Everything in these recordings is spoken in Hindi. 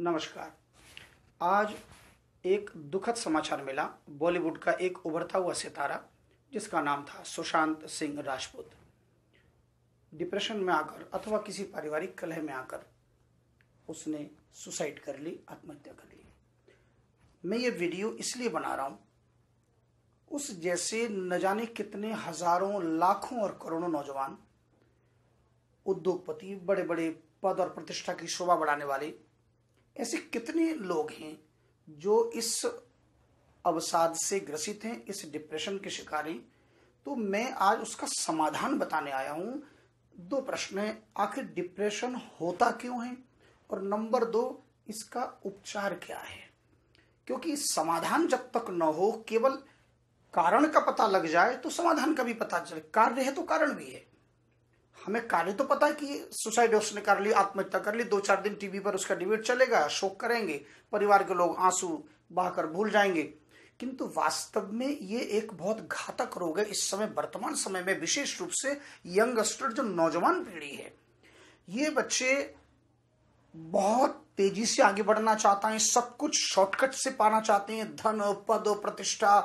नमस्कार आज एक दुखद समाचार मिला बॉलीवुड का एक उभरता हुआ सितारा जिसका नाम था सुशांत सिंह राजपूत डिप्रेशन में आकर अथवा किसी पारिवारिक कलह में आकर उसने सुसाइड कर ली आत्महत्या कर ली मैं ये वीडियो इसलिए बना रहा हूँ उस जैसे न जाने कितने हजारों लाखों और करोड़ों नौजवान उद्योगपति बड़े बड़े पद और प्रतिष्ठा की शोभा बढ़ाने वाले ऐसे कितने लोग हैं जो इस अवसाद से ग्रसित हैं इस डिप्रेशन के शिकार हैं तो मैं आज उसका समाधान बताने आया हूं दो प्रश्न है आखिर डिप्रेशन होता क्यों है और नंबर दो इसका उपचार क्या है क्योंकि समाधान जब तक न हो केवल कारण का पता लग जाए तो समाधान का भी पता चले कार्य है तो कारण भी है हमें कार्य तो पता है कि सुसाइड उसने कर ली आत्महत्या कर ली दो चार दिन टीवी पर उसका डिबेट चलेगा शोक करेंगे परिवार के लोग आंसू बहाकर भूल जाएंगे किंतु वास्तव में ये एक बहुत घातक रोग है इस समय वर्तमान समय में विशेष रूप से यंगस्टर जो नौजवान पीढ़ी है ये बच्चे बहुत तेजी से आगे बढ़ना चाहता है सब कुछ शॉर्टकट से पाना चाहते हैं धन पद प्रतिष्ठा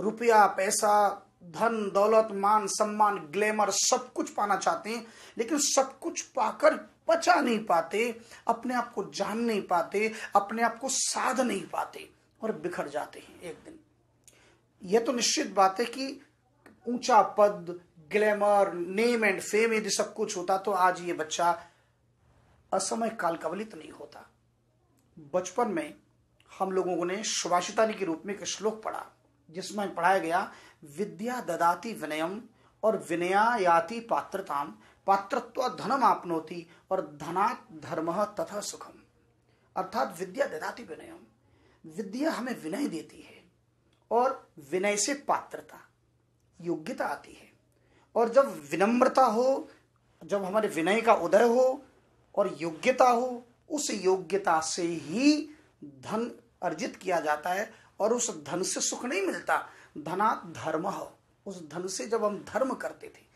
रुपया पैसा धन दौलत मान सम्मान ग्लैमर सब कुछ पाना चाहते हैं लेकिन सब कुछ पाकर पचा नहीं पाते अपने आप को जान नहीं पाते अपने आप को साध नहीं पाते और बिखर जाते हैं एक दिन यह तो निश्चित बात है कि ऊंचा पद ग्लैमर नेम एंड फेम यदि सब कुछ होता तो आज ये बच्चा असमय काल कवलित नहीं होता बचपन में हम लोगों ने सुभाषितानी के रूप में एक श्लोक पढ़ा जिसमें पढ़ाया गया विद्या ददाती विनयम और विनयाति पात्रताम पात्रत्व धनम आपनोती और धनात् धर्म तथा सुखम अर्थात विद्या ददाती विनयम विद्या हमें विनय देती है और विनय से पात्रता योग्यता आती है और जब विनम्रता हो जब हमारे विनय का उदय हो और योग्यता हो उस योग्यता से ही धन अर्जित किया जाता है और उस धन से सुख नहीं मिलता धनात् धर्म उस धन से जब हम धर्म करते थे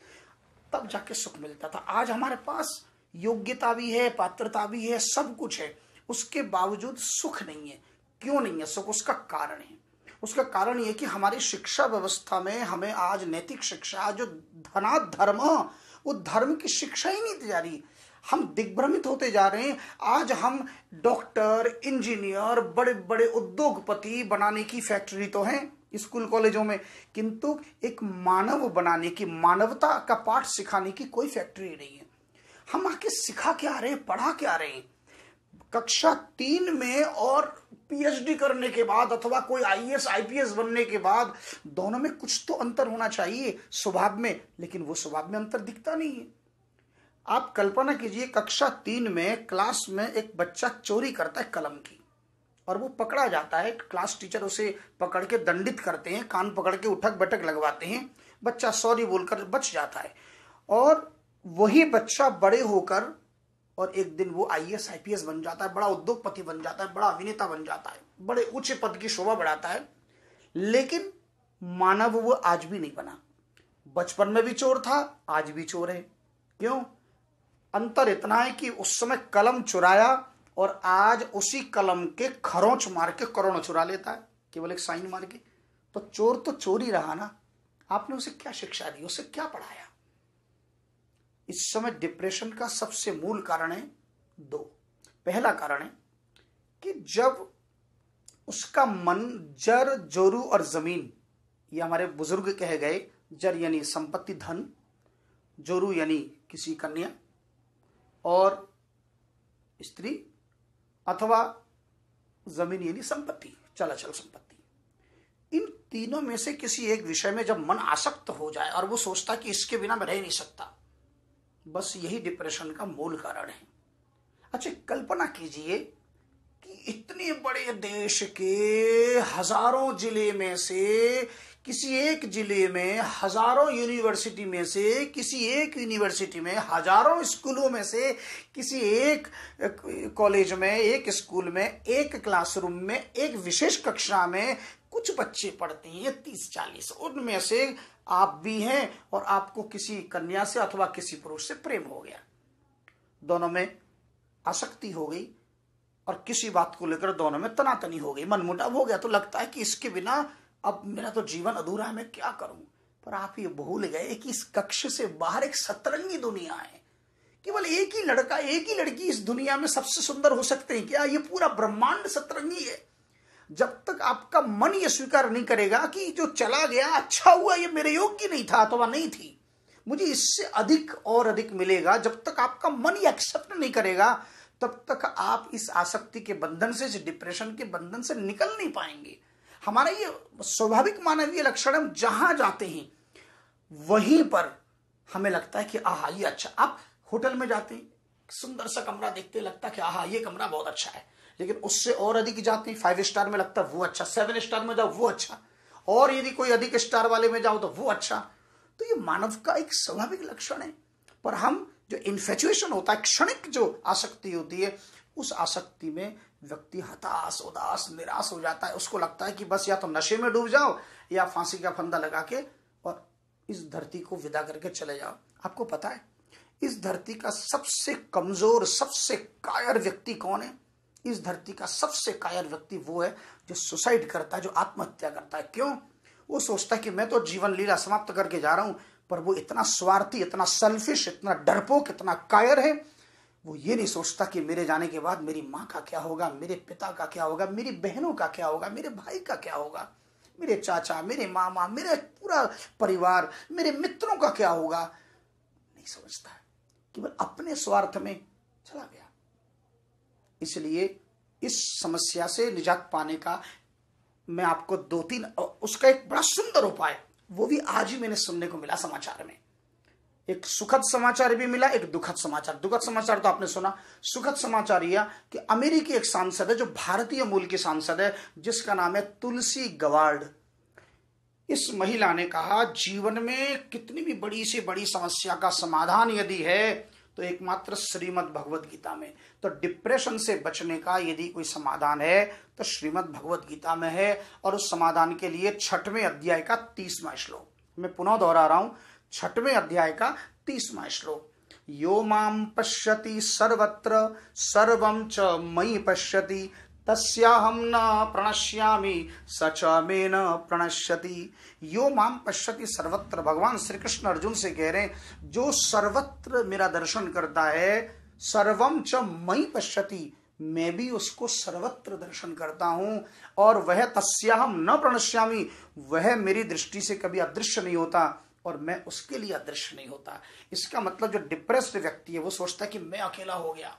तब जाके सुख मिलता था आज हमारे पास योग्यता भी है पात्रता भी है सब कुछ है उसके बावजूद सुख नहीं है क्यों नहीं है सुख उसका कारण है उसका कारण यह कि हमारी शिक्षा व्यवस्था में हमें आज नैतिक शिक्षा जो धना धर्म वो धर्म की शिक्षा ही नहीं दी जा रही हम दिग्भ्रमित होते जा रहे हैं आज हम डॉक्टर इंजीनियर बड़े बड़े उद्योगपति बनाने की फैक्ट्री तो हैं स्कूल कॉलेजों में किंतु एक मानव बनाने की मानवता का पाठ सिखाने की कोई फैक्ट्री नहीं है हम आके सिखा क्या रहे हैं पढ़ा क्या रहे हैं कक्षा तीन में और पीएचडी करने के बाद अथवा कोई आईएएस आईपीएस e बनने के बाद दोनों में कुछ तो अंतर होना चाहिए स्वभाव में लेकिन वो स्वभाव में अंतर दिखता नहीं है आप कल्पना कीजिए कक्षा तीन में क्लास में एक बच्चा चोरी करता है कलम की और वो पकड़ा जाता है क्लास टीचर उसे पकड़ के दंडित करते हैं कान पकड़ के उठक बैठक लगवाते हैं बच्चा सॉरी बोलकर बच जाता है और वही बच्चा बड़े होकर और एक दिन वो I S I P S बन जाता है बड़ा उद्योगपति बन जाता है बड़ा अभिनेता बन जाता है बड़े उच्च पद की शोभा बढ़ाता है लेकिन मानव वो आज भी नहीं बना बचपन में भी चोर था आज भी चोर है क्यों अंतर इतना है कि उस समय कलम चुराया और आज उसी कलम के खरोंच मार के करोड़ों चुरा लेता है केवल एक साइन मार के तो चोर तो चोर ही रहा ना आपने उसे क्या शिक्षा दी उसे क्या पढ़ाया इस समय डिप्रेशन का सबसे मूल कारण है दो पहला कारण है कि जब उसका मन जर जोरू और जमीन ये हमारे बुजुर्ग कहे गए जर यानी संपत्ति धन जोरू यानी किसी कन्या और स्त्री अथवा जमीन यानी संपत्ति चलाचल संपत्ति इन तीनों में से किसी एक विषय में जब मन आसक्त हो जाए और वो सोचता कि इसके बिना मैं रह नहीं सकता बस यही डिप्रेशन का मूल कारण है अच्छा कल्पना कीजिए कि इतने बड़े देश के हजारों जिले में से किसी एक जिले में हजारों यूनिवर्सिटी में से किसी एक यूनिवर्सिटी में हजारों स्कूलों में से किसी एक कॉलेज में एक स्कूल में एक क्लासरूम में एक विशेष कक्षा में कुछ बच्चे पढ़ते हैं ये तीस चालीस उनमें से आप भी हैं और आपको किसी कन्या से अथवा किसी पुरुष से प्रेम हो गया दोनों में आसक्ति हो गई और किसी बात को लेकर दोनों में तनातनी हो गई मनमुटाव हो गया तो लगता है कि इसके बिना अब मेरा तो जीवन अधूरा है मैं क्या करूं पर आप ये भूल गए कि इस कक्ष से बाहर एक सतरंगी दुनिया है केवल एक ही लड़का एक ही लड़की इस दुनिया में सबसे सुंदर हो सकते हैं क्या ये पूरा ब्रह्मांड सतरंगी है जब तक आपका मन ये स्वीकार नहीं करेगा कि जो चला गया अच्छा हुआ ये मेरे योग्य नहीं था अथवा नहीं थी मुझे इससे अधिक और अधिक मिलेगा जब तक आपका मन ये एक्सेप्ट नहीं करेगा तब तक आप इस आसक्ति के बंधन से इस डिप्रेशन के बंधन से निकल नहीं पाएंगे हमारा ये स्वाभाविक मानवीय लक्षण हम जहां जाते हैं वहीं पर हमें लगता है कि आह ये अच्छा आप होटल में जाते हैं सुंदर सा कमरा देखते लगता है कि आह ये कमरा बहुत अच्छा है लेकिन उससे और अधिक जाते हैं फाइव स्टार में लगता है वो अच्छा सेवन स्टार में जाओ वो अच्छा और यदि कोई अधिक स्टार वाले में जाओ तो वो अच्छा तो ये मानव का एक स्वाभाविक लक्षण है पर हम जो इन्फेचुएशन होता है क्षणिक जो आसक्ति होती है उस आसक्ति में व्यक्ति हताश उदास निराश हो जाता है उसको लगता है कि बस या तो नशे में डूब जाओ या फांसी का फंदा लगा के और इस धरती को विदा करके चले जाओ आपको पता है इस धरती का सबसे कमजोर सबसे कायर व्यक्ति कौन है इस धरती का सबसे कायर व्यक्ति वो है जो सुसाइड करता है जो आत्महत्या करता है क्यों वो सोचता है कि मैं तो जीवन लीला समाप्त करके जा रहा हूं पर वो इतना स्वार्थी इतना सेल्फिश इतना डरपोक इतना कायर है वो ये नहीं सोचता कि मेरे जाने के बाद मेरी माँ का क्या होगा मेरे पिता का क्या होगा मेरी बहनों का क्या होगा मेरे भाई का क्या होगा मेरे चाचा मेरे मामा मेरे पूरा परिवार मेरे मित्रों का क्या होगा नहीं समझता केवल अपने स्वार्थ में चला गया इसलिए इस समस्या से निजात पाने का मैं आपको दो तीन उसका एक बड़ा सुंदर उपाय वो भी आज ही मैंने सुनने को मिला समाचार में एक सुखद समाचार भी मिला एक दुखद समाचार दुखद समाचार तो आपने सुना सुखद समाचार यह कि अमेरिकी एक सांसद है जो भारतीय मूल की सांसद है जिसका नाम है तुलसी गवार्ड इस महिला ने कहा जीवन में कितनी भी बड़ी से बड़ी समस्या का समाधान यदि है तो एकमात्र श्रीमद भगवत गीता में तो डिप्रेशन से बचने का यदि कोई समाधान है तो श्रीमद भगवत गीता में है और उस समाधान के लिए छठवें अध्याय का तीसवा श्लोक मैं पुनः दोहरा रहा हूं छठवें अध्याय का तीसवा श्लोक यो माम पश्यति सर्वत्र सर्वं च मई पश्यति तस्याहम न प्रणश्यामी सच मे न प्रणश्यति यो माम पश्यति सर्वत्र भगवान श्री कृष्ण अर्जुन से कह रहे हैं जो सर्वत्र मेरा दर्शन करता है सर्वम च मई पश्यति मैं भी उसको सर्वत्र दर्शन करता हूं और वह तस्याहम न प्रणश्यामी वह मेरी दृष्टि से कभी अदृश्य नहीं होता और मैं उसके लिए अदृश्य नहीं होता इसका मतलब जो डिप्रेस्ड व्यक्ति है वो सोचता है कि मैं अकेला हो गया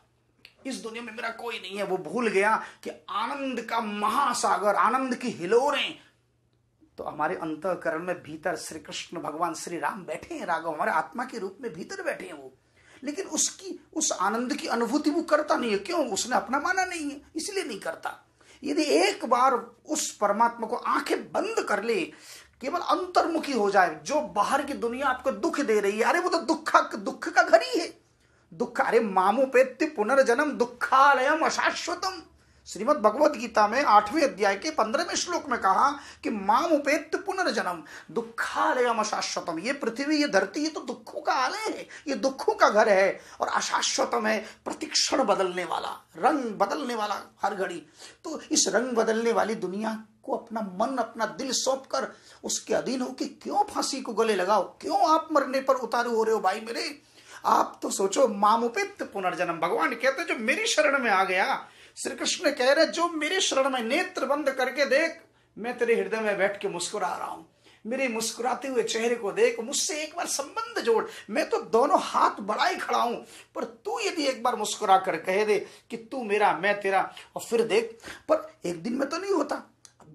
इस दुनिया में मेरा कोई नहीं है वो भूल गया कि आनंद का महासागर आनंद की हिलोरे तो हमारे अंतकरण में भीतर श्री कृष्ण भगवान श्री राम बैठे हैं राघव हमारे आत्मा के रूप में भीतर बैठे हैं वो लेकिन उसकी उस आनंद की अनुभूति वो करता नहीं है क्यों उसने अपना माना नहीं है इसलिए नहीं करता यदि एक बार उस परमात्मा को आंखें बंद कर ले केवल अंतर्मुखी हो जाए जो बाहर की दुनिया आपको दुख दे रही है अरे वो तो दुख दुख का घर ही है दुख अरे पेत्य पुनर्जन्म दुखालयम अशाश्वतम श्रीमद भगवद गीता में आठवें अध्याय के पंद्रहवें श्लोक में कहा कि माम उपेत पुनर्जन्म दुखालयम अशाश्वतम ये पृथ्वी ये धरती ये तो दुखों का आलय है ये दुखों का घर है और अशाश्वतम है प्रतिक्षण बदलने वाला रंग बदलने वाला हर घड़ी तो इस रंग बदलने वाली दुनिया को अपना मन अपना दिल सौंप कर उसके अधीन हो कि क्यों फांसी को गले लगाओ क्यों आप मरने पर उतारू हो रहे हो भाई मेरे आप तो सोचो मामुपित पुनर्जन्म भगवान कहते जो मेरी शरण में आ गया श्री कृष्ण कह रहे जो मेरे शरण में नेत्र बंद करके देख मैं तेरे हृदय में बैठ के मुस्कुरा रहा हूं मेरे मुस्कुराते हुए चेहरे को देख मुझसे एक बार संबंध जोड़ मैं तो दोनों हाथ ही खड़ा हूं पर तू यदि एक बार मुस्कुरा कर कह दे कि तू मेरा मैं तेरा और फिर देख पर एक दिन में तो नहीं होता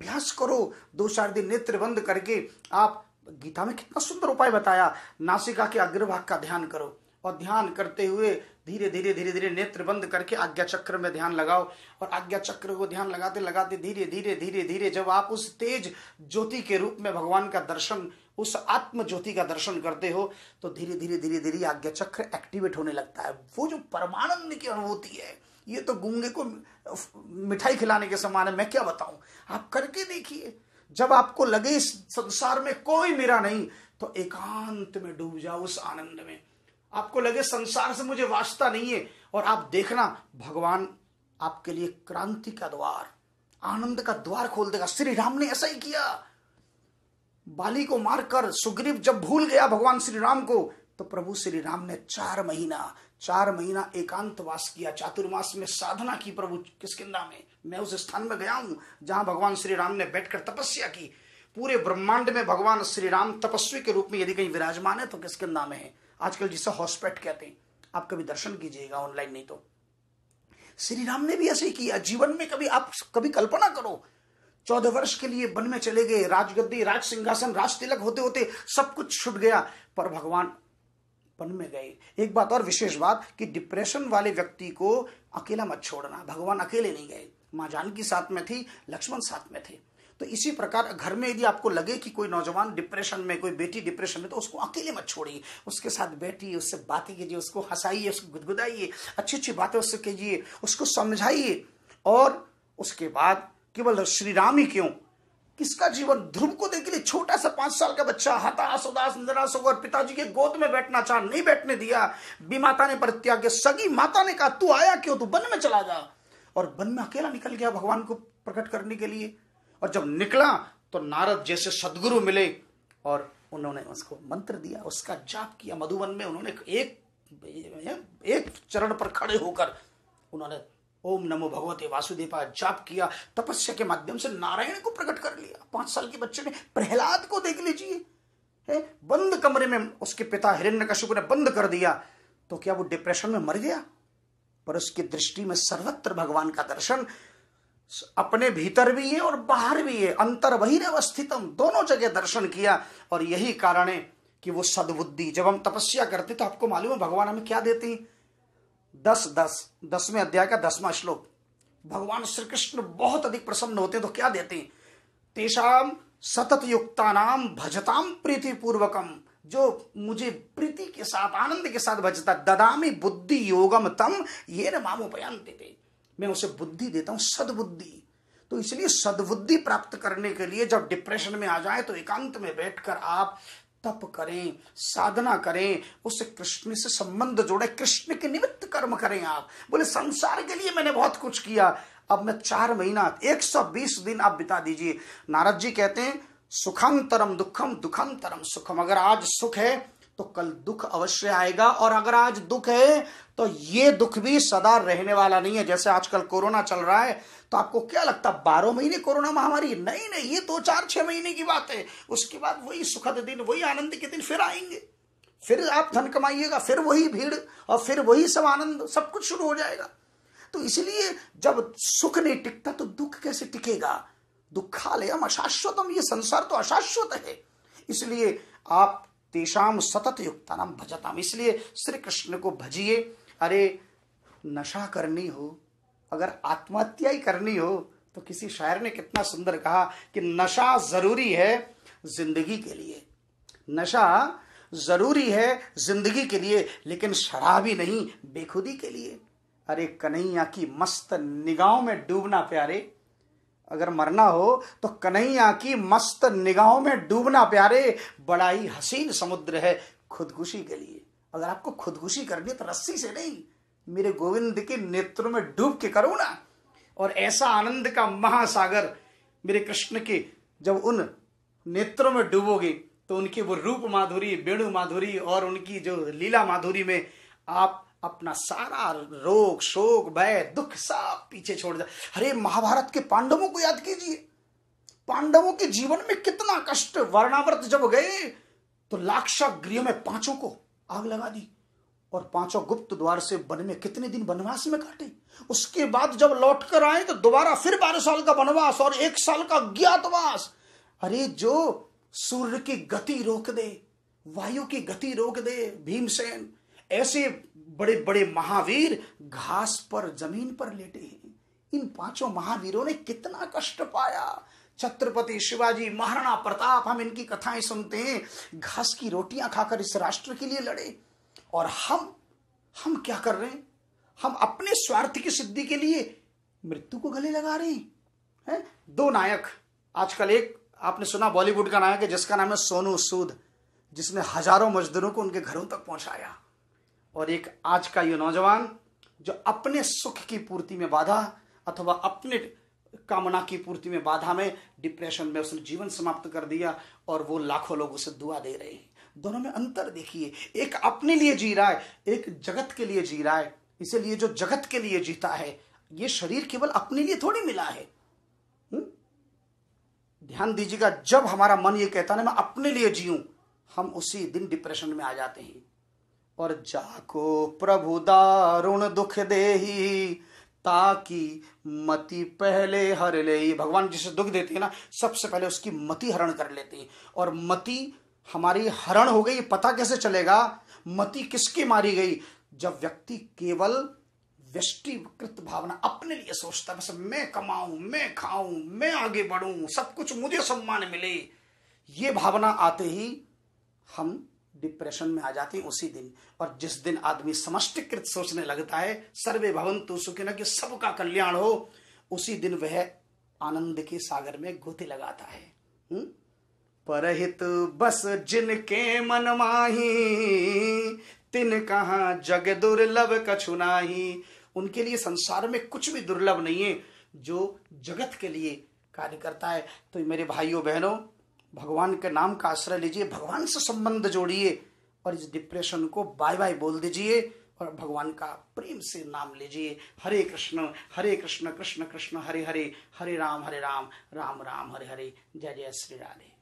अभ्यास करो दो चार दिन नेत्र बंद करके आप गीता में कितना सुंदर उपाय बताया नासिका के अग्रभाग का ध्यान करो और ध्यान करते हुए धीरे धीरे धीरे धीरे नेत्र बंद करके आज्ञा चक्र में ध्यान लगाओ और आज्ञा चक्र को ध्यान लगाते लगाते धीरे धीरे धीरे धीरे जब आप उस तेज ज्योति के रूप में भगवान का दर्शन उस आत्म ज्योति का दर्शन करते हो तो धीरे धीरे धीरे धीरे आज्ञा चक्र एक्टिवेट होने लगता है वो जो परमानंद की अनुभूति है ये तो गूंगे को मिठाई खिलाने के समान है मैं क्या बताऊं आप करके देखिए जब आपको लगे इस संसार में कोई मेरा नहीं तो एकांत में डूब जाओ उस आनंद में आपको लगे संसार से मुझे वास्ता नहीं है और आप देखना भगवान आपके लिए क्रांति का द्वार आनंद का द्वार खोल देगा श्री राम ने ऐसा ही किया बाली को मारकर सुग्रीव जब भूल गया भगवान श्री राम को तो प्रभु श्री राम ने चार महीना चार महीना एकांतवास किया चातुर्मास में साधना की प्रभु किस में मैं उस स्थान में गया हूं जहां भगवान श्री राम ने बैठकर तपस्या की पूरे ब्रह्मांड में भगवान श्री राम तपस्वी के रूप में यदि कहीं विराजमान है तो किसके में है आजकल जिसे हॉस्पेट कहते हैं आप कभी दर्शन कीजिएगा ऑनलाइन नहीं तो श्री राम ने भी ऐसे ही किया जीवन में कभी आप कभी कल्पना करो चौदह वर्ष के लिए वन में चले गए राजगद्दी राज सिंहासन राज तिलक होते होते सब कुछ छुट गया पर भगवान पन में गए एक बात और विशेष बात कि डिप्रेशन वाले व्यक्ति को अकेला मत छोड़ना भगवान अकेले नहीं गए माँ जानकी साथ में थी लक्ष्मण साथ में थे तो इसी प्रकार घर में यदि आपको लगे कि कोई नौजवान डिप्रेशन में कोई बेटी डिप्रेशन में तो उसको अकेले मत छोड़िए उसके साथ बैठिए उससे बातें कीजिए उसको हंसाइए उसको गुदगुदाइए अच्छी अच्छी बातें उससे कीजिए उसको समझाइए और उसके बाद केवल श्री राम ही क्यों किसका जीवन ध्रुव को देख लिया छोटा सा पांच साल का बच्चा हताश उदास निराश होकर पिताजी के गोद में बैठना चाह नहीं बैठने दिया बीमाता ने परित्याग सगी माता ने कहा तू आया क्यों तू वन में चला जा और वन में अकेला निकल गया भगवान को प्रकट करने के लिए और जब निकला तो नारद जैसे सदगुरु मिले और उन्होंने उसको मंत्र दिया उसका जाप किया मधुबन में उन्होंने एक एक चरण पर खड़े होकर उन्होंने ओम नमो भगवते वासुदेवा जाप किया तपस्या के माध्यम से नारायण को प्रकट कर लिया पांच साल के बच्चे ने प्रहलाद को देख लीजिए बंद कमरे में उसके पिता हिरण्य कश्यप ने बंद कर दिया तो क्या वो डिप्रेशन में मर गया पर उसकी दृष्टि में सर्वत्र भगवान का दर्शन अपने भीतर भी है और बाहर भी है अंतर बहिर अवस्थितम दोनों जगह दर्शन किया और यही कारण है कि वो सदबुद्धि जब हम तपस्या करते तो आपको मालूम है भगवान हमें क्या देते हैं दस दस दसवें अध्याय का दसवां श्लोक भगवान श्री कृष्ण बहुत अधिक प्रसन्न होते तो क्या देते हैं तेषाम सतत युक्ता नाम भजताम प्रीति पूर्वकम जो मुझे प्रीति के साथ आनंद के साथ भजता ददामी बुद्धि योगम तम ये न उपयान देते मैं उसे बुद्धि देता हूं सदबुद्धि तो इसलिए सदबुद्धि प्राप्त करने के लिए जब डिप्रेशन में आ जाए तो एकांत में बैठकर आप तप करें साधना करें उस कृष्ण से संबंध जोड़े कृष्ण के निमित्त कर्म करें आप बोले संसार के लिए मैंने बहुत कुछ किया अब मैं चार महीना 120 दिन आप बिता दीजिए नारद जी कहते हैं सुखम तरम दुखम दुखम तरम सुखम अगर आज सुख है तो कल दुख अवश्य आएगा और अगर आज दुख है तो ये दुख भी सदा रहने वाला नहीं है जैसे आजकल कोरोना चल रहा है तो आपको क्या लगता है बारह महीने कोरोना महामारी नहीं नहीं ये दो तो चार छह महीने की बात है उसके बाद वही सुखद दिन वही आनंद के दिन फिर आएंगे फिर आप धन कमाइएगा फिर वही भीड़ और फिर वही सब आनंद सब कुछ शुरू हो जाएगा तो इसलिए जब सुख नहीं टिकता तो दुख कैसे टिकेगा दुखालयम अशाश्वतम ये संसार तो अशाश्वत है इसलिए आप तेषाम सतत नाम भजताम इसलिए श्री कृष्ण को भजिए अरे नशा करनी हो अगर आत्महत्या ही करनी हो तो किसी शायर ने कितना सुंदर कहा कि नशा जरूरी है जिंदगी के लिए नशा जरूरी है जिंदगी के लिए लेकिन शराबी नहीं बेखुदी के लिए अरे कन्हैया की मस्त निगाहों में डूबना प्यारे अगर मरना हो तो कन्हैया की मस्त निगाहों में डूबना प्यारे बड़ा ही हसीन समुद्र है खुदकुशी के लिए अगर आपको खुदकुशी करनी तो रस्सी से नहीं मेरे गोविंद के नेत्रों में डूब के करो ना और ऐसा आनंद का महासागर मेरे कृष्ण के जब उन नेत्रों में डूबोगे तो उनकी वो रूप माधुरी वेणु माधुरी और उनकी जो लीला माधुरी में आप अपना सारा रोग शोक भय दुख सब पीछे छोड़ जाए अरे महाभारत के पांडवों को याद कीजिए पांडवों के जीवन में कितना कष्ट वर्णावर्त जब गए तो लाक्षा गृह में पांचों को आग लगा दी और पांचों गुप्त द्वार से बन में कितने दिन वनवास में काटे उसके बाद जब लौट कर आए तो दोबारा फिर बारह साल का वनवास और एक साल का ज्ञातवास अरे जो सूर्य की गति रोक दे वायु की गति रोक दे भीमसेन ऐसे बड़े बड़े महावीर घास पर जमीन पर लेटे हैं इन पांचों महावीरों ने कितना कष्ट पाया छत्रपति शिवाजी महाराणा प्रताप हम इनकी कथाएं सुनते हैं घास की रोटियां खाकर इस राष्ट्र के लिए लड़े और हम हम क्या कर रहे हैं हम अपने स्वार्थ की सिद्धि के लिए मृत्यु को गले लगा रहे हैं है? दो नायक आजकल एक आपने सुना बॉलीवुड का नायक है जिसका नाम है सोनू सूद जिसने हजारों मजदूरों को उनके घरों तक पहुंचाया और एक आज का ये नौजवान जो अपने सुख की पूर्ति में बाधा अथवा अपने कामना की पूर्ति में बाधा में डिप्रेशन में उसने जीवन समाप्त कर दिया और वो लाखों लोग उसे दुआ दे रहे हैं दोनों में अंतर देखिए एक अपने लिए जी रहा है एक जगत के लिए जी रहा है इसीलिए जो जगत के लिए जीता है ये शरीर केवल अपने लिए थोड़ी मिला है ध्यान दीजिएगा जब हमारा मन ये कहता ना मैं अपने लिए जीऊं हम उसी दिन डिप्रेशन में आ जाते हैं और जाको प्रभु दारुण दुख दे ही ताकि मति पहले हर ले भगवान जिसे दुख देते हैं ना सबसे पहले उसकी मति हरण कर लेते हैं और मति हमारी हरण हो गई पता कैसे चलेगा मति किसकी मारी गई जब व्यक्ति केवल व्यष्टिकृत भावना अपने लिए सोचता बस मैं कमाऊं मैं खाऊं मैं आगे बढ़ूं सब कुछ मुझे सम्मान मिले ये भावना आते ही हम डिप्रेशन में आ जाती हैं उसी दिन और जिस दिन आदमी समष्टिकृत सोचने लगता है सर्वे भवंतु सुखिन कि सबका कल्याण हो उसी दिन वह आनंद के सागर में गोते लगाता है हुँ? परहित बस जिनके मन माही तिन कहा जग दुर्लभ कछु नाही उनके लिए संसार में कुछ भी दुर्लभ नहीं है जो जगत के लिए कार्य करता है तो मेरे भाइयों बहनों भगवान के नाम का आश्रय लीजिए भगवान से संबंध जोड़िए और इस डिप्रेशन को बाय बाय बोल दीजिए और भगवान का प्रेम से नाम लीजिए हरे कृष्ण हरे कृष्ण कृष्ण कृष्ण हरे हरे हरे राम हरे राम राम राम हरे हरे जय जय श्री राधे